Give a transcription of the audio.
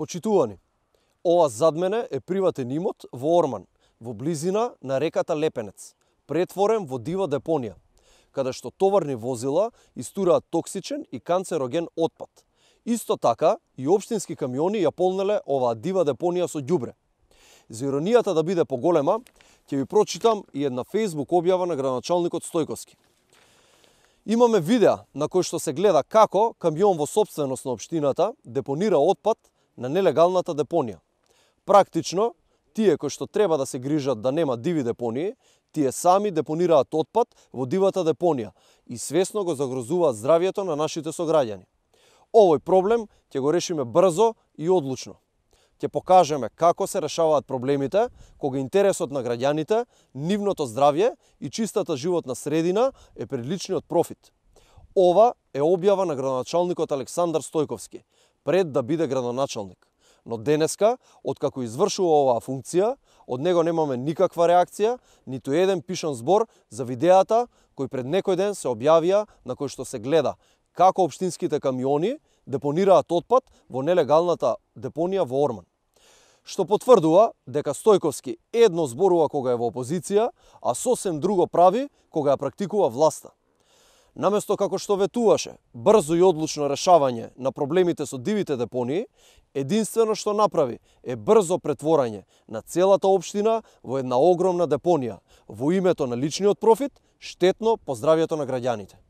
Почитувани, ова зад мене е приватен имот во Орман, во близина на реката Лепенец, претворен во дива депонија, каде што товарни возила истураат токсичен и канцероген отпад. Исто така и обштински камиони ја полнеле оваа дива депонија со ѓубре. За иронијата да биде поголема, ќе ви прочитам и една фейсбук објава на градоначалникот Стојковски. Имаме видеа на кој што се гледа како камион во собственост на општината депонира отпад на нелегалната депонија. Практично, тие кои што треба да се грижат да нема диви депонии, тие сами депонираат отпад во дивата депонија и свесно го загрозуваат здравјето на нашите сограѓани. Овој проблем ќе го решиме брзо и одлучно. Ќе покажеме како се решаваат проблемите кога интересот на граѓаните, нивното здравје и чистата животна средина е предличниот профит. Ова е објава на градоначалникот Александар Стојковски, пред да биде градоначалник. Но денеска, откако извршува оваа функција, од него немаме никаква реакција, ниту еден пишан збор за видеата кој пред некој ден се објавија на кој што се гледа како обштинските камиони депонираат отпад во нелегалната депонија во Орман. Што потврдува дека Стојковски едно зборува кога е во опозиција, а сосем друго прави кога ја практикува власта наместо како што ветуваше брзо и одлучно решавање на проблемите со дивите депонии, единствено што направи е брзо претворање на целата општина во една огромна депонија во името на личниот профит, штетно по здравјето на граѓаните.